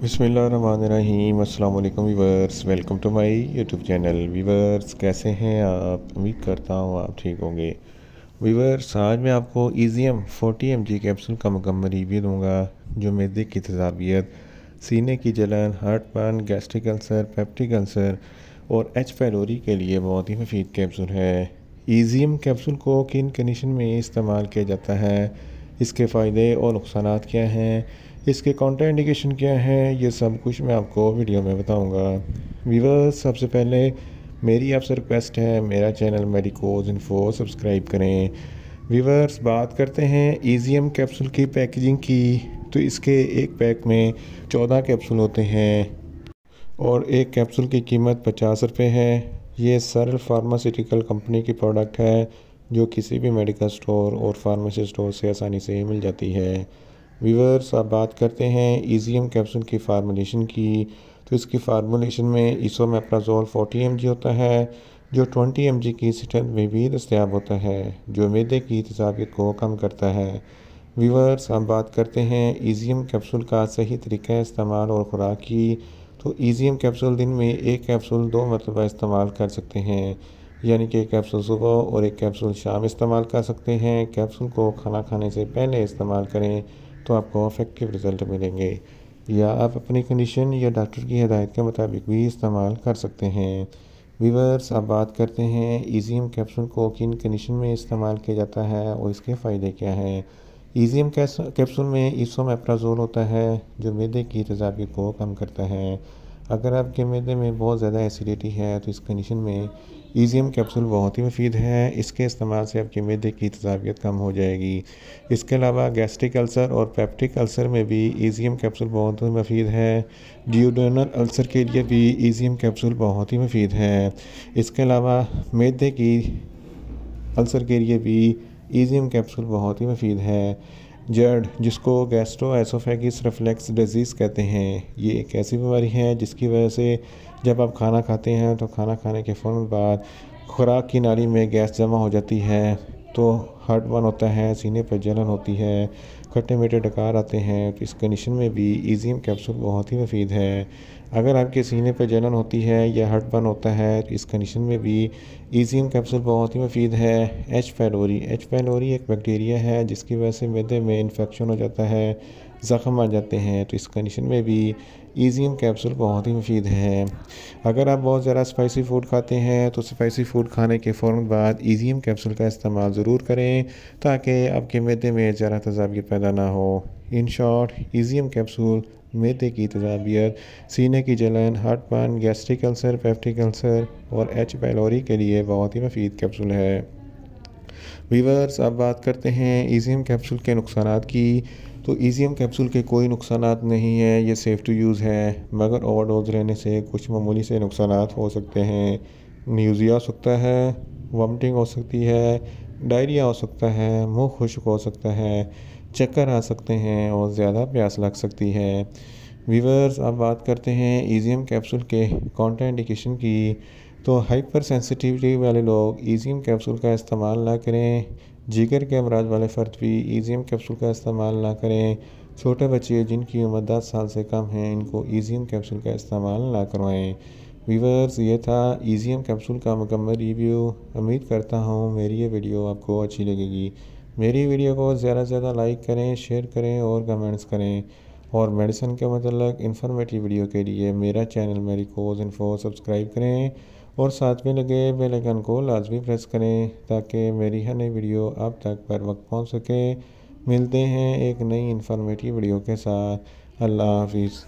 बसमीम अल्लाम viewers welcome to my YouTube channel viewers कैसे हैं आप उम्मीद करता हूँ आप ठीक होंगे वीवर्स आज मैं आपको EGM e M forty M G capsule का मुकम्मल रिव्यू दूँगा जो मेदे की तजावियत सीने की जलन heartburn gastric ulcer peptic ulcer और एच फैलोरी के लिए बहुत ही मुफीद कैप्सूल है ईजीएम e कैप्सूल को किन कंडीशन में इस्तेमाल किया जाता है इसके फ़ायदे और नुकसान क्या हैं इसके काउंटर इंडिकेशन क्या हैं ये सब कुछ मैं आपको वीडियो में बताऊंगा वीवर्स सबसे पहले मेरी आपसे रिक्वेस्ट है मेरा चैनल मेडिकोज इन्फो सब्सक्राइब करें वीवर्स बात करते हैं ईजीएम e कैप्सूल की पैकेजिंग की तो इसके एक पैक में चौदह कैप्सूल होते हैं और एक कैप्सूल की कीमत पचास रुपये है ये सरल फार्मास्यूटिकल कंपनी की प्रोडक्ट है जो किसी भी मेडिकल स्टोर और फार्मेसी स्टोर से आसानी से मिल जाती है वीवर्स आप बात करते हैं ईजीएम कैप्सूल की फार्मूलेशन की तो इसकी फार्मूलेशन में ईसो में अपराजोल फोर्टी एम होता है जो 20 एम की सिटन में भी दस्तियाब होता है जो मैदे की तजावियत को कम करता है वीवर्स हम बात करते हैं ईजीएम e कैप्सूल का सही तरीका इस्तेमाल और ख़ुराक की तो ईजीएम e कैप्सूल दिन में एक कैप्सूल दो मरतबा इस्तेमाल कर सकते हैं यानी कि एक कैप्सूल सुबह और एक कैप्सूल शाम इस्तेमाल कर सकते हैं कैप्सूल को खाना खाने से पहले इस्तेमाल करें तो आपको अफेक्टिव रिज़ल्ट मिलेंगे या आप अपनी कंडीशन या डॉक्टर की हदायत के मुताबिक भी इस्तेमाल कर सकते हैं वीवर्स अब बात करते हैं ईजीएम कैप्सूल को किन कंडीशन में इस्तेमाल किया जाता है और इसके फ़ायदे क्या हैं ईजीएम कैप्सूल में ईसोमेप्राजोल होता है जो मैदे की तजावी को कम करता है अगर आपके मैदे में बहुत ज़्यादा एसिडिटी है तो इस कंडीशन में ईजीएम e कैप्सूल बहुत ही मुफीद है इसके इस्तेमाल से आपके मैदे की तजावियत कम हो जाएगी इसके अलावा गैस्ट्रिक अल्सर और पेप्टिक अल्सर में भी ईजीएम e कैप्सूल बहुत ही मुफीद है डिओडोनल अल्सर के लिए भी ईजीएम e कैप्सूल बहुत ही मुफीद है इसके अलावा मैदे की अल्सर के लिए भी ईजीएम कैप्सूल बहुत ही मुफीद है जड़ जिसको गैस्ट्रो एसोफेगिस रिफ्लेक्स डिजीज़ कहते हैं ये एक ऐसी बीमारी है जिसकी वजह से जब आप खाना खाते हैं तो खाना खाने के फ़ौर बाद खुराक की नाली में गैस जमा हो जाती है तो हार्ट बर्न होता है सीने पर जलन होती है खट्टे मीठे डकार आते हैं तो इस कंडीशन में भी ईजीएम कैप्सूल बहुत ही मुफीद है अगर आपके सीने पर जलन होती है या हार्ट बर्न होता है तो इस कंडीशन में भी ईजीएम कैप्सूल बहुत ही मुफीद है एच पैलोरी एच पैलोरी एक बैक्टीरिया है जिसकी वजह से मैदे में इन्फेक्शन हो जाता है ज़ख़म आ जाते हैं तो इस कंडीशन में भी ईजीएम e कैप्सूल बहुत ही मुफीद है अगर आप बहुत ज़्यादा स्पाइसी फूड खाते हैं तो स्पाइसी फूड खाने के फ़ौर बाद ईजीएम e कैप्सूल का इस्तेमाल ज़रूर करें ताकि आपके मैदे में ज़्यादा तजावियत पैदा ना हो इन शॉर्ट ईजीएम कैप्सूल मेदे की तजावियत सीने की जलन heartburn gastric ulcer peptic ulcer और एच पैलोरी के लिए बहुत ही मफीद कैप्सूल है वीवर्स अब बात करते हैं ईजीएम e कैप्सूल के नुकसान की तो ईजीएम e कैप्सूल के कोई नुकसान नहीं है ये सेफ़ टू यूज़ है मगर ओवरडोज रहने से कुछ मामूली से नुकसान हो सकते हैं न्यूज़िया हो सकता है वॉमिटिंग हो सकती है डायरिया हो सकता है मुंह खुश्क हो सकता है चक्कर आ सकते हैं और ज़्यादा प्यास लग सकती है वीवर्स अब बात करते हैं ईजीएम e कैप्सूल के कॉन्ट्राइंडिकेशन की तो हाइपर सेंसिटिविटी वाले लोग ईजीएम e कैप्सूल का इस्तेमाल ना करें जिगर के अमराज वाले फ़र्द भी ईजीएम कैप्सूल का इस्तेमाल ना करें छोटे बच्चे जिनकी उम्र दस साल से कम है इनको ईजीएम कैप्सूल का इस्तेमाल ना करवाएं वीवर्स ये था ईजीएम कैप्सूल का मुकम्मल रिव्यू उम्मीद करता हूँ मेरी ये वीडियो आपको अच्छी लगेगी मेरी वीडियो को ज़्यादा से ज़्यादा लाइक करें शेयर करें और कमेंट्स करें और मेडिसिन के मतलब इंफॉर्मेटिव वीडियो के लिए मेरा चैनल मेरी कोज इन्फो सब्सक्राइब करें और साथ में लगे बेल आइकन को लाजमी प्रेस करें ताकि मेरी हर नई वीडियो आप तक पर वक्त पहुँच सके मिलते हैं एक नई इन्फॉर्मेटिव वीडियो के साथ अल्लाह हाफिज़